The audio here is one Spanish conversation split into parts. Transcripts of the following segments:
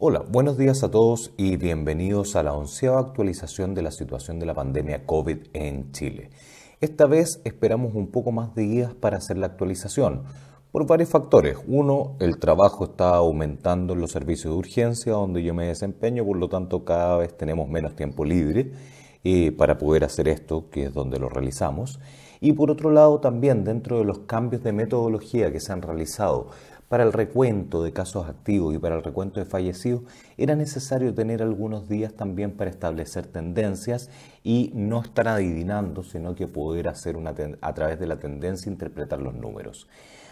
Hola, buenos días a todos y bienvenidos a la onceava actualización de la situación de la pandemia COVID en Chile. Esta vez esperamos un poco más de días para hacer la actualización, por varios factores. Uno, el trabajo está aumentando en los servicios de urgencia donde yo me desempeño, por lo tanto cada vez tenemos menos tiempo libre eh, para poder hacer esto, que es donde lo realizamos. Y por otro lado, también dentro de los cambios de metodología que se han realizado para el recuento de casos activos y para el recuento de fallecidos era necesario tener algunos días también para establecer tendencias y no estar adivinando, sino que poder hacer una a través de la tendencia interpretar los números.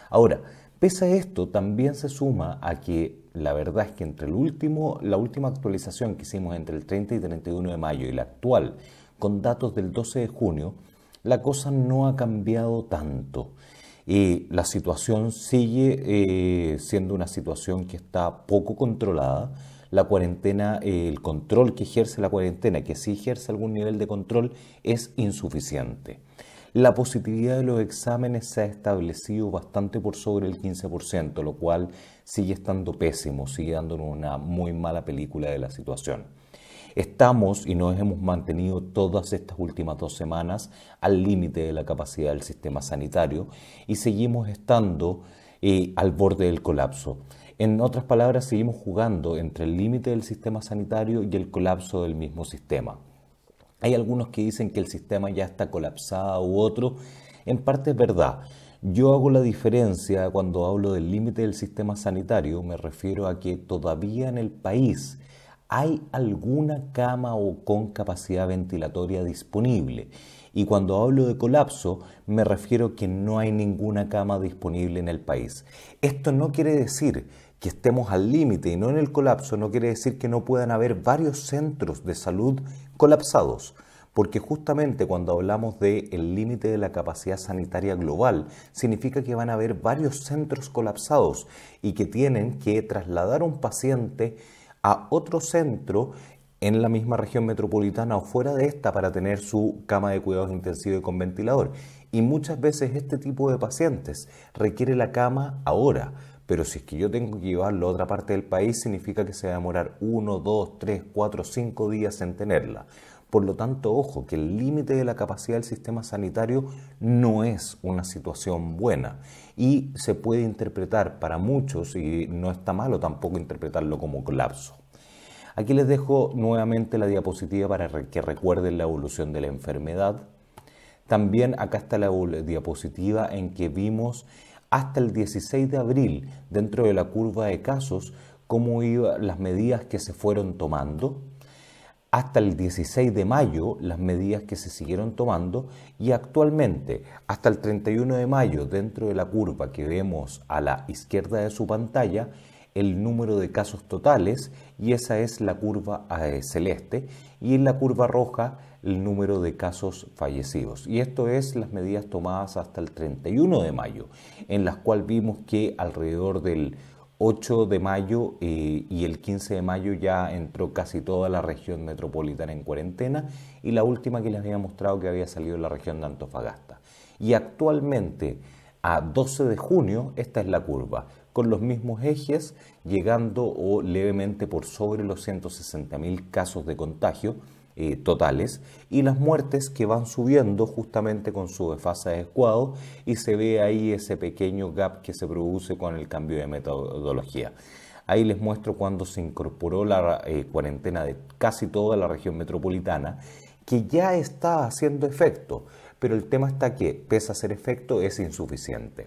Ahora, pese a esto, también se suma a que la verdad es que entre el último, la última actualización que hicimos entre el 30 y 31 de mayo y la actual, con datos del 12 de junio, la cosa no ha cambiado tanto. Y la situación sigue eh, siendo una situación que está poco controlada. La cuarentena, eh, el control que ejerce la cuarentena, que sí ejerce algún nivel de control, es insuficiente. La positividad de los exámenes se ha establecido bastante por sobre el 15%, lo cual sigue estando pésimo, sigue dándonos una muy mala película de la situación. Estamos y nos hemos mantenido todas estas últimas dos semanas al límite de la capacidad del sistema sanitario y seguimos estando eh, al borde del colapso. En otras palabras, seguimos jugando entre el límite del sistema sanitario y el colapso del mismo sistema. Hay algunos que dicen que el sistema ya está colapsado u otro. En parte es verdad. Yo hago la diferencia cuando hablo del límite del sistema sanitario, me refiero a que todavía en el país ¿Hay alguna cama o con capacidad ventilatoria disponible? Y cuando hablo de colapso, me refiero a que no hay ninguna cama disponible en el país. Esto no quiere decir que estemos al límite y no en el colapso, no quiere decir que no puedan haber varios centros de salud colapsados porque justamente cuando hablamos del el límite de la capacidad sanitaria global, significa que van a haber varios centros colapsados y que tienen que trasladar un paciente a otro centro en la misma región metropolitana o fuera de esta para tener su cama de cuidados intensivos y con ventilador. Y muchas veces este tipo de pacientes requiere la cama ahora, pero si es que yo tengo que llevarlo a otra parte del país, significa que se va a demorar uno dos tres cuatro cinco días en tenerla. Por lo tanto, ojo, que el límite de la capacidad del sistema sanitario no es una situación buena y se puede interpretar para muchos, y no está malo tampoco interpretarlo como colapso. Aquí les dejo nuevamente la diapositiva para que recuerden la evolución de la enfermedad. También acá está la diapositiva en que vimos hasta el 16 de abril dentro de la curva de casos cómo iban las medidas que se fueron tomando hasta el 16 de mayo las medidas que se siguieron tomando y actualmente hasta el 31 de mayo dentro de la curva que vemos a la izquierda de su pantalla el número de casos totales y esa es la curva eh, celeste y en la curva roja el número de casos fallecidos. Y esto es las medidas tomadas hasta el 31 de mayo, en las cuales vimos que alrededor del 8 de mayo eh, y el 15 de mayo ya entró casi toda la región metropolitana en cuarentena y la última que les había mostrado que había salido la región de Antofagasta. Y actualmente, a 12 de junio, esta es la curva, con los mismos ejes, llegando o levemente por sobre los 160.000 casos de contagio, eh, totales y las muertes que van subiendo justamente con su de adecuado y se ve ahí ese pequeño gap que se produce con el cambio de metodología. Ahí les muestro cuando se incorporó la eh, cuarentena de casi toda la región metropolitana, que ya está haciendo efecto, pero el tema está que, pese a ser efecto, es insuficiente.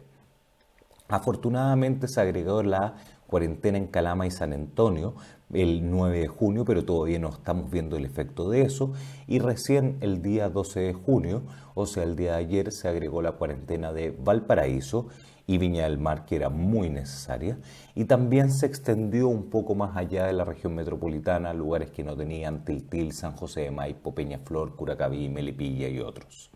Afortunadamente se agregó la cuarentena en Calama y San Antonio, el 9 de junio, pero todavía no estamos viendo el efecto de eso. Y recién el día 12 de junio, o sea, el día de ayer, se agregó la cuarentena de Valparaíso y Viña del Mar, que era muy necesaria. Y también se extendió un poco más allá de la región metropolitana, lugares que no tenían Tiltil, San José de Maipo, Peñaflor, Curacaví, Melipilla y otros.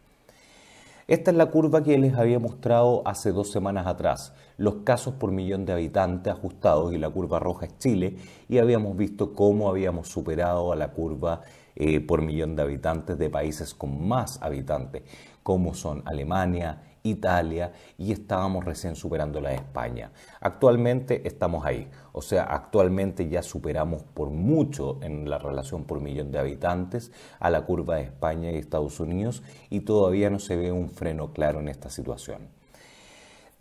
Esta es la curva que les había mostrado hace dos semanas atrás, los casos por millón de habitantes ajustados y la curva roja es Chile, y habíamos visto cómo habíamos superado a la curva eh, por millón de habitantes de países con más habitantes, como son Alemania, Italia y estábamos recién superando la de España. Actualmente estamos ahí, o sea, actualmente ya superamos por mucho en la relación por millón de habitantes a la curva de España y Estados Unidos y todavía no se ve un freno claro en esta situación.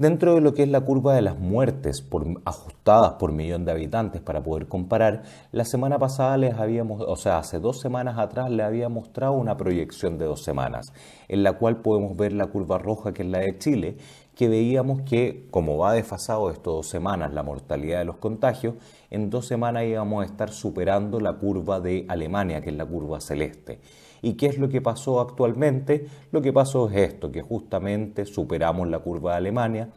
Dentro de lo que es la curva de las muertes ajustadas por millón de habitantes para poder comparar, la semana pasada les habíamos, o sea, hace dos semanas atrás le había mostrado una proyección de dos semanas, en la cual podemos ver la curva roja que es la de Chile, que veíamos que como va desfasado estos dos semanas la mortalidad de los contagios, en dos semanas íbamos a estar superando la curva de Alemania, que es la curva celeste. ¿Y qué es lo que pasó actualmente? Lo que pasó es esto, que justamente superamos la curva de Alemania.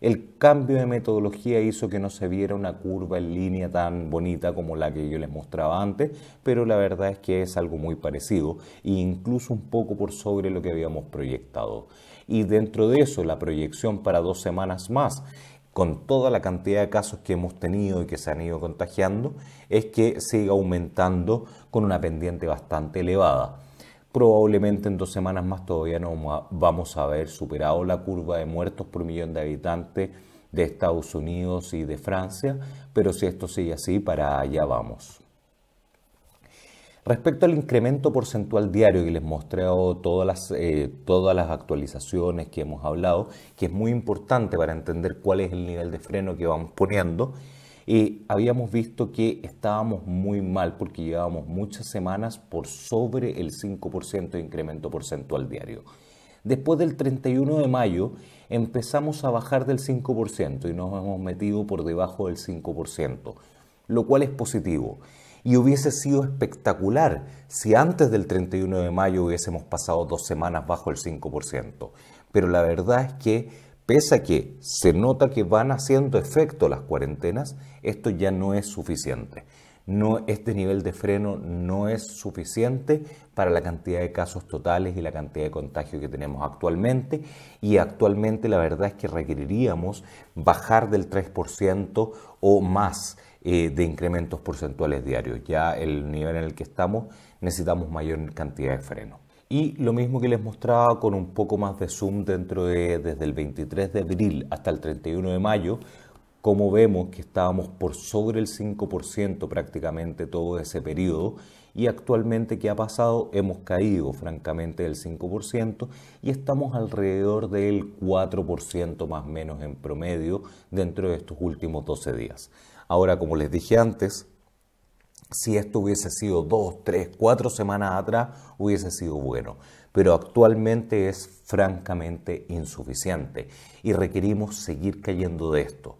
El cambio de metodología hizo que no se viera una curva en línea tan bonita como la que yo les mostraba antes, pero la verdad es que es algo muy parecido e incluso un poco por sobre lo que habíamos proyectado. Y dentro de eso, la proyección para dos semanas más con toda la cantidad de casos que hemos tenido y que se han ido contagiando, es que siga aumentando con una pendiente bastante elevada probablemente en dos semanas más todavía no vamos a haber superado la curva de muertos por millón de habitantes de Estados Unidos y de Francia, pero si esto sigue así, para allá vamos. Respecto al incremento porcentual diario que les mostré todas las, eh, todas las actualizaciones que hemos hablado, que es muy importante para entender cuál es el nivel de freno que vamos poniendo, y habíamos visto que estábamos muy mal porque llevábamos muchas semanas por sobre el 5% de incremento porcentual diario. Después del 31 de mayo empezamos a bajar del 5% y nos hemos metido por debajo del 5%, lo cual es positivo. Y hubiese sido espectacular si antes del 31 de mayo hubiésemos pasado dos semanas bajo el 5%. Pero la verdad es que pese a que se nota que van haciendo efecto las cuarentenas, esto ya no es suficiente. No, este nivel de freno no es suficiente para la cantidad de casos totales y la cantidad de contagios que tenemos actualmente. Y actualmente la verdad es que requeriríamos bajar del 3% o más eh, de incrementos porcentuales diarios. Ya el nivel en el que estamos necesitamos mayor cantidad de freno. Y lo mismo que les mostraba con un poco más de zoom dentro de, desde el 23 de abril hasta el 31 de mayo, como vemos que estábamos por sobre el 5% prácticamente todo ese periodo y actualmente ¿qué ha pasado? Hemos caído francamente del 5% y estamos alrededor del 4% más o menos en promedio dentro de estos últimos 12 días. Ahora, como les dije antes, si esto hubiese sido dos, tres, cuatro semanas atrás, hubiese sido bueno, pero actualmente es francamente insuficiente y requerimos seguir cayendo de esto.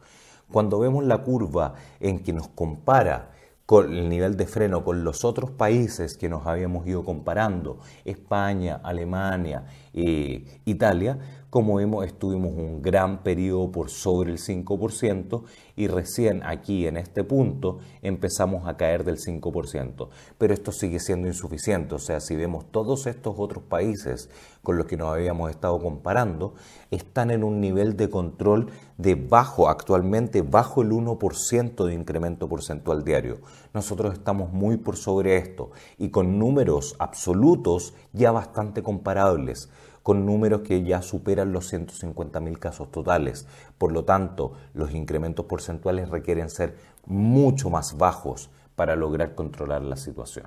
Cuando vemos la curva en que nos compara con el nivel de freno con los otros países que nos habíamos ido comparando, España, Alemania, Italia, como vimos, estuvimos un gran periodo por sobre el 5% y recién aquí en este punto empezamos a caer del 5%. Pero esto sigue siendo insuficiente, o sea, si vemos todos estos otros países con los que nos habíamos estado comparando, están en un nivel de control de bajo, actualmente bajo el 1% de incremento porcentual diario nosotros estamos muy por sobre esto y con números absolutos ya bastante comparables, con números que ya superan los 150.000 casos totales. Por lo tanto, los incrementos porcentuales requieren ser mucho más bajos para lograr controlar la situación.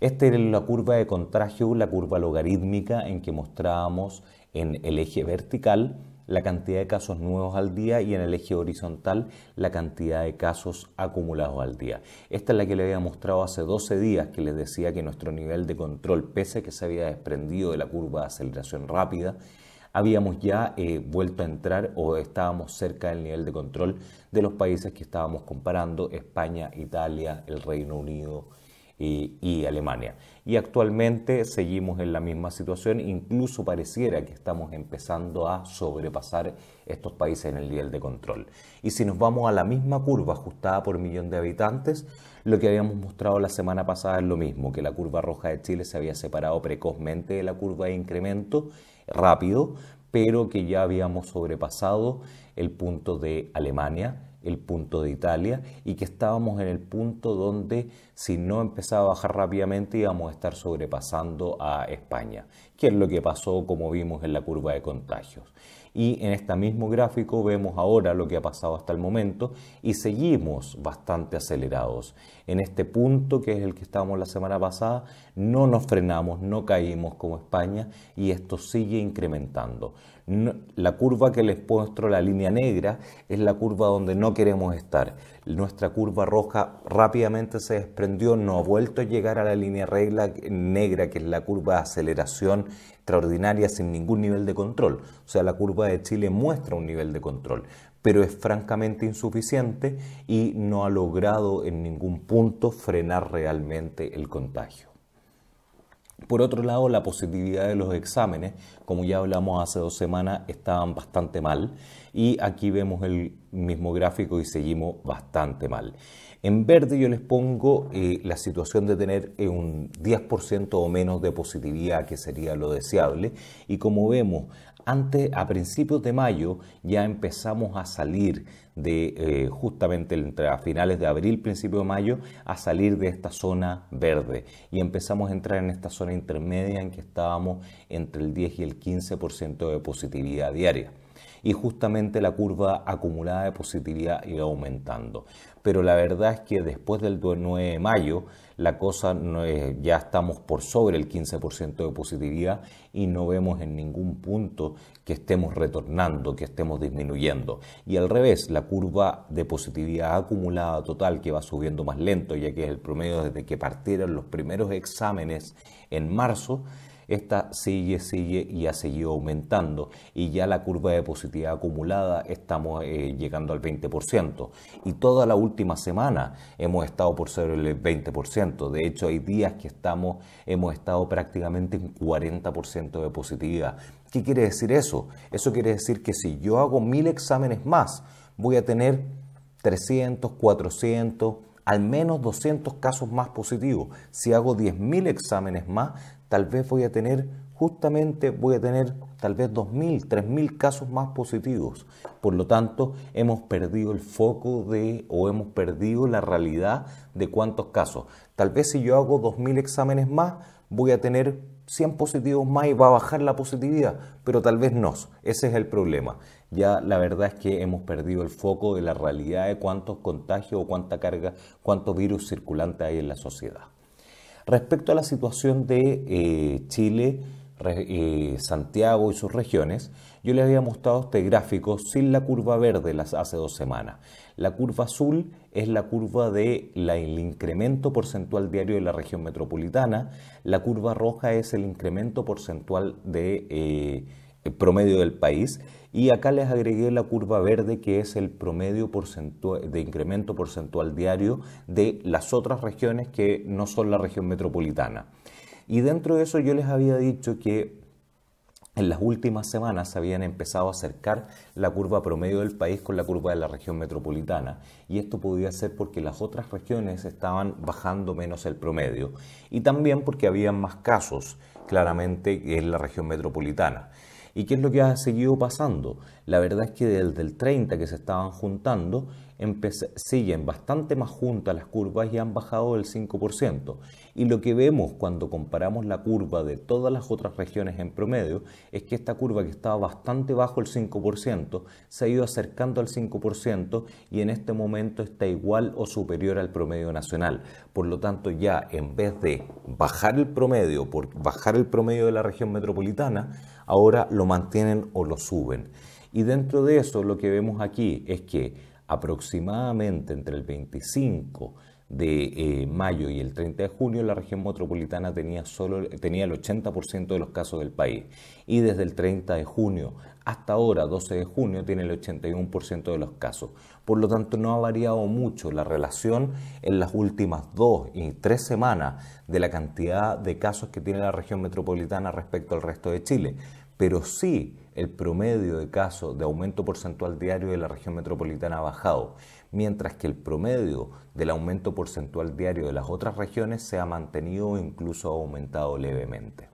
Esta era la curva de contagio, la curva logarítmica en que mostrábamos en el eje vertical la cantidad de casos nuevos al día y en el eje horizontal la cantidad de casos acumulados al día. Esta es la que le había mostrado hace 12 días que les decía que nuestro nivel de control, pese a que se había desprendido de la curva de aceleración rápida, habíamos ya eh, vuelto a entrar o estábamos cerca del nivel de control de los países que estábamos comparando, España, Italia, el Reino Unido, y, Alemania. Y actualmente seguimos en la misma situación, incluso pareciera que estamos empezando a sobrepasar estos países en el nivel de control. Y si nos vamos a la misma curva ajustada por millón de habitantes, lo que habíamos mostrado la semana pasada es lo mismo, que la curva roja de Chile se había separado precozmente de la curva de incremento rápido, pero que ya habíamos sobrepasado el punto de Alemania el punto de Italia y que estábamos en el punto donde si no empezaba a bajar rápidamente íbamos a estar sobrepasando a España, que es lo que pasó como vimos en la curva de contagios. Y en este mismo gráfico vemos ahora lo que ha pasado hasta el momento y seguimos bastante acelerados. En este punto, que es el que estábamos la semana pasada, no nos frenamos, no caímos como España y esto sigue incrementando la curva que les muestro, la línea negra, es la curva donde no queremos estar. Nuestra curva roja rápidamente se desprendió, no ha vuelto a llegar a la línea regla negra, que es la curva de aceleración extraordinaria sin ningún nivel de control. O sea, la curva de Chile muestra un nivel de control, pero es francamente insuficiente y no ha logrado en ningún punto frenar realmente el contagio. Por otro lado, la positividad de los exámenes, como ya hablamos hace dos semanas, estaban bastante mal y aquí vemos el mismo gráfico y seguimos bastante mal. En verde yo les pongo eh, la situación de tener eh, un 10% o menos de positividad, que sería lo deseable, y como vemos, antes, a principios de mayo ya empezamos a salir de eh, justamente entre a finales de abril, principio de mayo, a salir de esta zona verde. Y empezamos a entrar en esta zona intermedia en que estábamos entre el 10 y el 15% de positividad diaria y justamente la curva acumulada de positividad iba aumentando. Pero la verdad es que después del 9 de mayo la cosa no es, ya estamos por sobre el 15% de positividad y no vemos en ningún punto que estemos retornando, que estemos disminuyendo. Y al revés, la curva de positividad acumulada total que va subiendo más lento, ya que es el promedio desde que partieron los primeros exámenes en marzo, esta sigue, sigue y ha seguido aumentando. Y ya la curva de positividad acumulada estamos eh, llegando al 20%. Y toda la última semana hemos estado por sobre el 20%. De hecho, hay días que estamos, hemos estado prácticamente en 40% de positividad. ¿Qué quiere decir eso? Eso quiere decir que si yo hago mil exámenes más, voy a tener 300, 400, al menos 200 casos más positivos. Si hago 10.000 exámenes más, tal vez voy a tener, justamente voy a tener tal vez 2.000, 3.000 casos más positivos. Por lo tanto, hemos perdido el foco de o hemos perdido la realidad de cuántos casos. Tal vez si yo hago 2.000 exámenes más, voy a tener 100 positivos más y va a bajar la positividad, pero tal vez no. Ese es el problema. Ya la verdad es que hemos perdido el foco de la realidad de cuántos contagios o cuánta carga, cuántos virus circulante hay en la sociedad. Respecto a la situación de eh, Chile, eh, Santiago y sus regiones, yo les había mostrado este gráfico sin la curva verde las hace dos semanas. La curva azul es la curva del incremento porcentual diario de la región metropolitana, la curva roja es el incremento porcentual de... Eh, promedio del país. Y acá les agregué la curva verde, que es el promedio de incremento porcentual diario de las otras regiones que no son la región metropolitana. Y dentro de eso yo les había dicho que en las últimas semanas se habían empezado a acercar la curva promedio del país con la curva de la región metropolitana y esto podía ser porque las otras regiones estaban bajando menos el promedio y también porque había más casos claramente en la región metropolitana. ¿Y qué es lo que ha seguido pasando? La verdad es que desde el 30 que se estaban juntando, siguen bastante más juntas las curvas y han bajado del 5%. Y lo que vemos cuando comparamos la curva de todas las otras regiones en promedio es que esta curva que estaba bastante bajo el 5% se ha ido acercando al 5% y en este momento está igual o superior al promedio nacional. Por lo tanto, ya en vez de bajar el promedio por bajar el promedio de la región metropolitana, ahora lo mantienen o lo suben. Y dentro de eso lo que vemos aquí es que aproximadamente entre el 25 de eh, mayo y el 30 de junio, la región metropolitana tenía, tenía el 80% de los casos del país. Y desde el 30 de junio hasta ahora, 12 de junio, tiene el 81% de los casos. Por lo tanto, no ha variado mucho la relación en las últimas dos y tres semanas de la cantidad de casos que tiene la región metropolitana respecto al resto de Chile pero sí el promedio de casos de aumento porcentual diario de la región metropolitana ha bajado, mientras que el promedio del aumento porcentual diario de las otras regiones se ha mantenido o incluso ha aumentado levemente.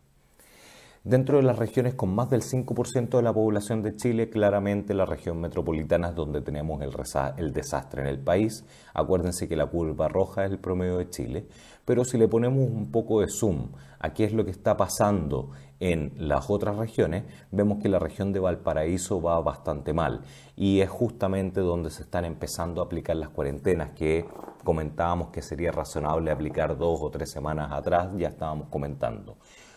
Dentro de las regiones con más del 5% de la población de Chile, claramente la región metropolitana es donde tenemos el, el, desastre en el país. Acuérdense que la curva roja es el promedio de Chile, pero si le ponemos un poco de zoom a qué es lo que está pasando en las otras regiones, vemos que la región de Valparaíso va bastante mal y es justamente donde se están empezando a aplicar las cuarentenas que comentábamos que sería razonable aplicar dos o tres semanas atrás, ya estábamos comentando.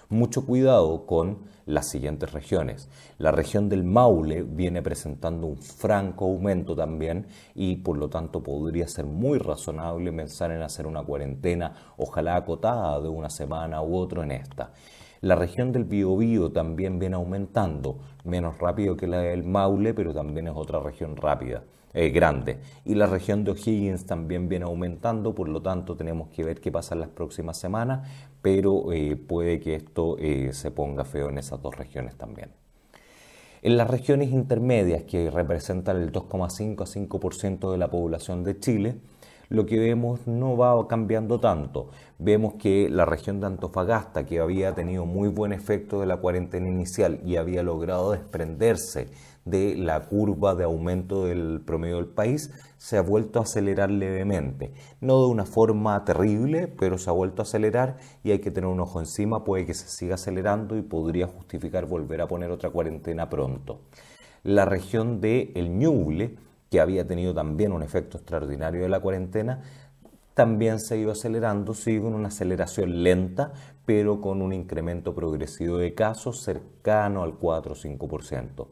Mucho cuidado con las siguientes regiones. La región del Maule viene presentando un franco aumento también y por lo tanto podría ser muy razonable pensar en hacer una cuarentena, ojalá acotada de una semana u otro en esta. La región del Biobío también viene aumentando, menos rápido que la del Maule, pero también es otra región rápida. Eh, grande. Y la región de O'Higgins también viene aumentando, por lo tanto tenemos que ver qué pasa en las próximas semanas, pero eh, puede que esto eh, se ponga feo en esas dos regiones también. En las regiones intermedias, que representan el 2,5 a 5% de la población de Chile, lo que vemos no va cambiando tanto. Vemos que la región de Antofagasta, que había tenido muy buen efecto de la cuarentena inicial y había logrado desprenderse de la curva de aumento del promedio del país, se ha vuelto a acelerar levemente. No de una forma terrible, pero se ha vuelto a acelerar y hay que tener un ojo encima, puede que se siga acelerando y podría justificar volver a poner otra cuarentena pronto. La región de El Ñuble, que había tenido también un efecto extraordinario de la cuarentena, también se iba acelerando, sigue una aceleración lenta, pero con un incremento progresivo de casos cercano al 4 o 5%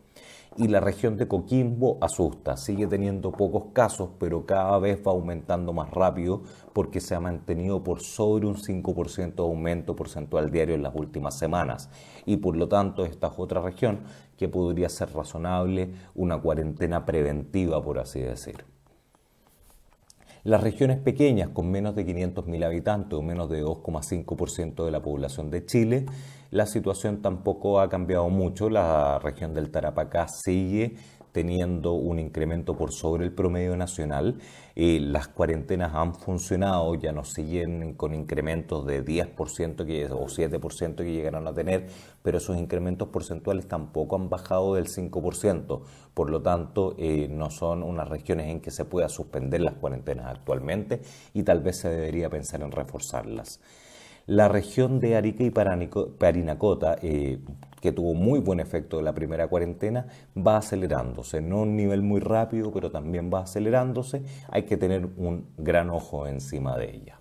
y la región de Coquimbo asusta. Sigue teniendo pocos casos, pero cada vez va aumentando más rápido porque se ha mantenido por sobre un 5% de aumento porcentual diario en las últimas semanas. Y por lo tanto, esta es otra región que podría ser razonable una cuarentena preventiva, por así decir. Las regiones pequeñas con menos de 500.000 habitantes o menos de 2,5% de la población de Chile, la situación tampoco ha cambiado mucho. La región del Tarapacá sigue teniendo un incremento por sobre el promedio nacional. Eh, las cuarentenas han funcionado, ya no siguen con incrementos de 10% que, o 7% que llegaron a tener, pero esos incrementos porcentuales tampoco han bajado del 5%. Por lo tanto, eh, no son unas regiones en que se pueda suspender las cuarentenas actualmente y tal vez se debería pensar en reforzarlas. La región de Arica y Parinacota, eh, que tuvo muy buen efecto la primera cuarentena, va acelerándose. No un nivel muy rápido, pero también va acelerándose. Hay que tener un gran ojo encima de ella.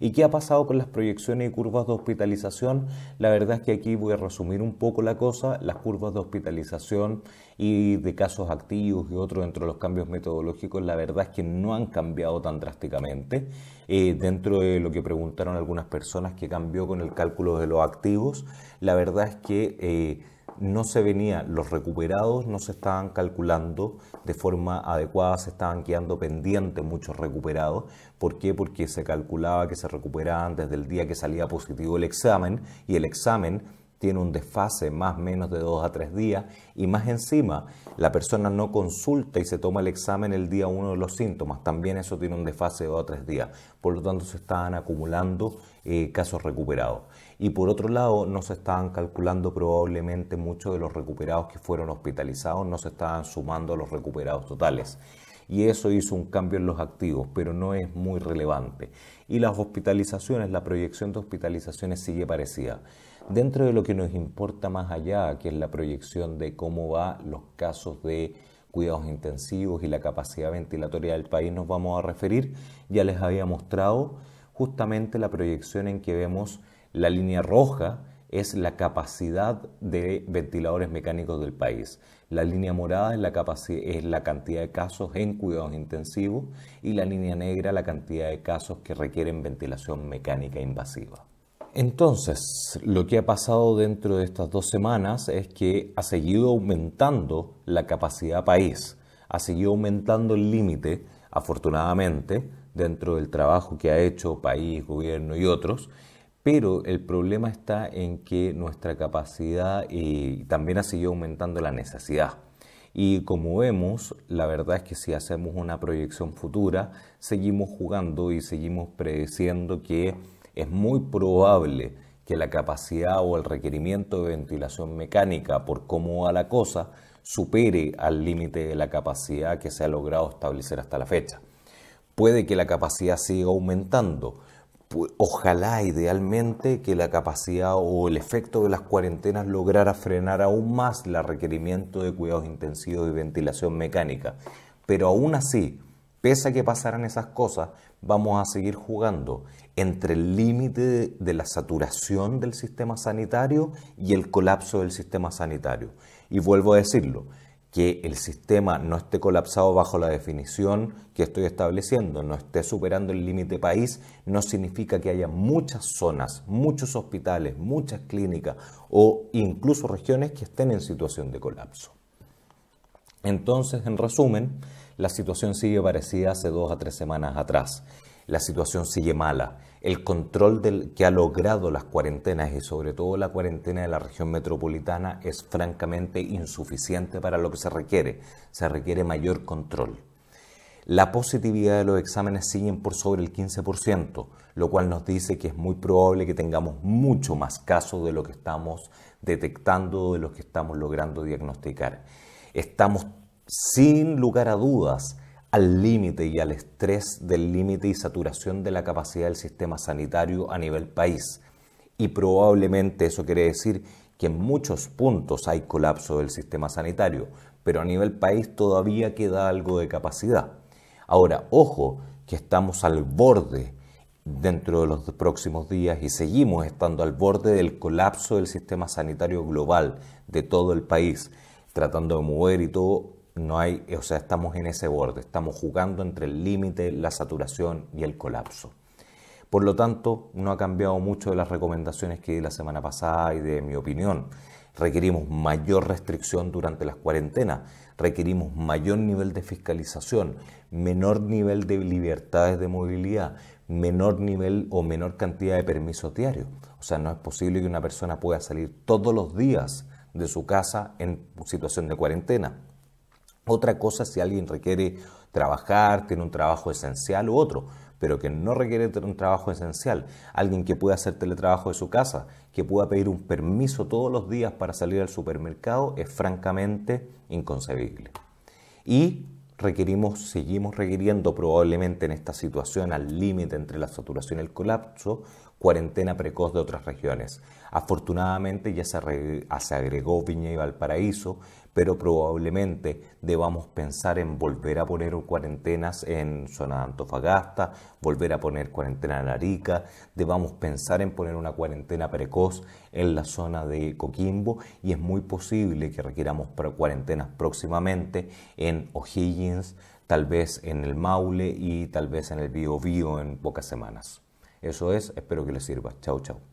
¿Y qué ha pasado con las proyecciones y curvas de hospitalización? La verdad es que aquí voy a resumir un poco la cosa. Las curvas de hospitalización y de casos activos y otros dentro de los cambios metodológicos, la verdad es que no han cambiado tan drásticamente. Eh, dentro de lo que preguntaron algunas personas que cambió con el cálculo de los activos, la verdad es que eh, no se venía, los recuperados no se estaban calculando de forma adecuada, se estaban quedando pendientes muchos recuperados. ¿Por qué? Porque se calculaba que se recuperaban desde el día que salía positivo el examen y el examen tiene un desfase más menos de dos a tres días y más encima la persona no consulta y se toma el examen el día uno de los síntomas, también eso tiene un desfase de dos a tres días, por lo tanto se están acumulando eh, casos recuperados. Y por otro lado, no se estaban calculando probablemente muchos de los recuperados que fueron hospitalizados, no se estaban sumando a los recuperados totales y eso hizo un cambio en los activos, pero no es muy relevante. Y las hospitalizaciones, la proyección de hospitalizaciones sigue parecida. Dentro de lo que nos importa más allá, que es la proyección de cómo van los casos de cuidados intensivos y la capacidad ventilatoria del país, nos vamos a referir. Ya les había mostrado justamente la proyección en que vemos la línea roja es la capacidad de ventiladores mecánicos del país. La línea morada es la, es la cantidad de casos en cuidados intensivos y la línea negra la cantidad de casos que requieren ventilación mecánica invasiva. Entonces, lo que ha pasado dentro de estas dos semanas es que ha seguido aumentando la capacidad país, ha seguido aumentando el límite, afortunadamente, dentro del trabajo que ha hecho país, gobierno y otros, pero el problema está en que nuestra capacidad también ha seguido aumentando la necesidad. Y como vemos, la verdad es que si hacemos una proyección futura, seguimos jugando y seguimos predeciendo que es muy probable que la capacidad o el requerimiento de ventilación mecánica por cómo va la cosa supere al límite de la capacidad que se ha logrado establecer hasta la fecha. Puede que la capacidad siga aumentando, ojalá idealmente que la capacidad o el efecto de las cuarentenas lograra frenar aún más el requerimiento de cuidados intensivos y ventilación mecánica. Pero aún así, pese a que pasaran esas cosas, vamos a seguir jugando entre el límite de la saturación del sistema sanitario y el colapso del sistema sanitario. Y vuelvo a decirlo, que el sistema no esté colapsado bajo la definición que estoy estableciendo, no esté superando el límite país, no significa que haya muchas zonas, muchos hospitales, muchas clínicas o incluso regiones que estén en situación de colapso. Entonces, en resumen, la situación sigue parecida hace dos a tres semanas atrás. La situación sigue mala el control del, que ha logrado las cuarentenas y sobre todo la cuarentena de la región metropolitana es francamente insuficiente para lo que se requiere. Se requiere mayor control. La positividad de los exámenes siguen por sobre el 15%, lo cual nos dice que es muy probable que tengamos mucho más casos de lo que estamos detectando, de lo que estamos logrando diagnosticar. Estamos sin lugar a dudas al límite y al estrés del límite y saturación de la capacidad del sistema sanitario a nivel país. Y probablemente eso quiere decir que en muchos puntos hay colapso del sistema sanitario, pero a nivel país todavía queda algo de capacidad. Ahora, ojo que estamos al borde dentro de los próximos días y seguimos estando al borde del colapso del sistema sanitario global de todo el país, tratando de mover y todo no hay, o sea, estamos en ese borde, estamos jugando entre el límite, la saturación y el colapso. Por lo tanto, no ha cambiado mucho de las recomendaciones que di la semana pasada y de mi opinión. Requerimos mayor restricción durante las cuarentenas, requerimos mayor nivel de fiscalización, menor nivel de libertades de movilidad, menor nivel o menor cantidad de permisos diarios. O sea, no es posible que una persona pueda salir todos los días de su casa en situación de cuarentena. Otra cosa si alguien requiere trabajar, tiene un trabajo esencial u otro, pero que no requiere tener un trabajo esencial. Alguien que pueda hacer teletrabajo de su casa, que pueda pedir un permiso todos los días para salir al supermercado, es francamente inconcebible. Y requerimos, seguimos requiriendo probablemente en esta situación al límite entre la saturación y el colapso, cuarentena precoz de otras regiones. Afortunadamente ya se, agregó Viña y Valparaíso, pero probablemente debamos pensar en volver a poner cuarentenas en zona de Antofagasta, volver a poner cuarentena en Arica, debamos pensar en poner una cuarentena precoz en la zona de Coquimbo y es muy posible que requiramos cuarentenas próximamente en O'Higgins, tal vez en el Maule y tal vez en el Biobío en pocas semanas. Eso es, espero que les sirva. Chau chao.